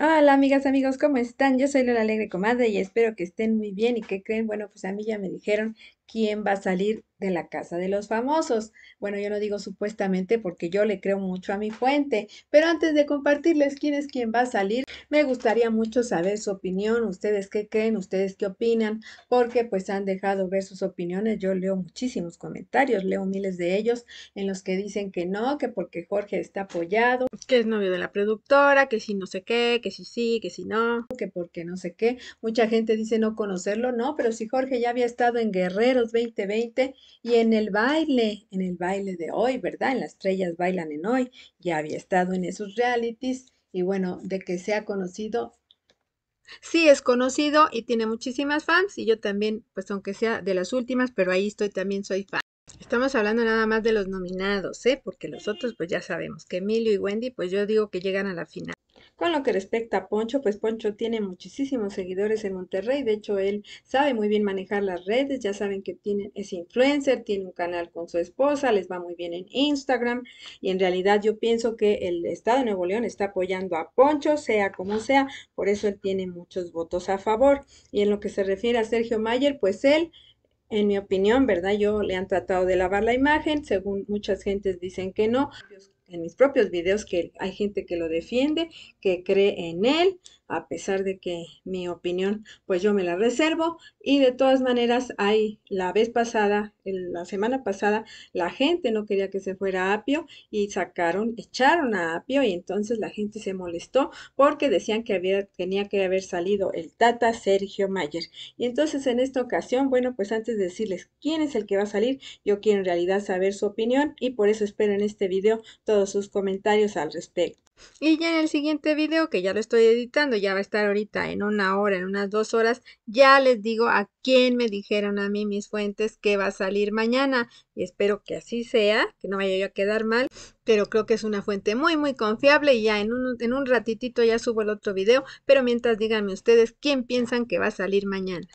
Hola amigas, amigos, ¿cómo están? Yo soy Lola Alegre Comadre y espero que estén muy bien y que creen, bueno, pues a mí ya me dijeron quién va a salir de la casa de los famosos. Bueno, yo no digo supuestamente porque yo le creo mucho a mi fuente, pero antes de compartirles quién es quien va a salir, me gustaría mucho saber su opinión, ustedes qué creen, ustedes qué opinan, porque pues han dejado ver sus opiniones. Yo leo muchísimos comentarios, leo miles de ellos en los que dicen que no, que porque Jorge está apoyado, que es novio de la productora, que si no sé qué, que si sí, que si no, que porque no sé qué. Mucha gente dice no conocerlo, no, pero si Jorge ya había estado en Guerreros 2020, y en el baile, en el baile de hoy, ¿verdad? En las estrellas bailan en hoy, ya había estado en esos realities y bueno, de que sea conocido, sí es conocido y tiene muchísimas fans y yo también, pues aunque sea de las últimas, pero ahí estoy, también soy fan. Estamos hablando nada más de los nominados, ¿eh? Porque los otros, pues ya sabemos que Emilio y Wendy, pues yo digo que llegan a la final. Con lo que respecta a Poncho, pues Poncho tiene muchísimos seguidores en Monterrey, de hecho él sabe muy bien manejar las redes, ya saben que tiene, es influencer, tiene un canal con su esposa, les va muy bien en Instagram y en realidad yo pienso que el Estado de Nuevo León está apoyando a Poncho, sea como sea, por eso él tiene muchos votos a favor. Y en lo que se refiere a Sergio Mayer, pues él... En mi opinión, ¿verdad? Yo le han tratado de lavar la imagen, según muchas gentes dicen que no en mis propios videos que hay gente que lo defiende, que cree en él, a pesar de que mi opinión, pues yo me la reservo. Y de todas maneras, hay la vez pasada, la semana pasada, la gente no quería que se fuera Apio y sacaron, echaron a Apio y entonces la gente se molestó porque decían que había, tenía que haber salido el Tata Sergio Mayer. Y entonces en esta ocasión, bueno, pues antes de decirles quién es el que va a salir, yo quiero en realidad saber su opinión y por eso espero en este video todo sus comentarios al respecto. Y ya en el siguiente video, que ya lo estoy editando, ya va a estar ahorita en una hora, en unas dos horas, ya les digo a quién me dijeron a mí mis fuentes que va a salir mañana. Y espero que así sea, que no vaya a quedar mal, pero creo que es una fuente muy, muy confiable. Y ya en un, en un ratitito ya subo el otro video, pero mientras díganme ustedes quién piensan que va a salir mañana.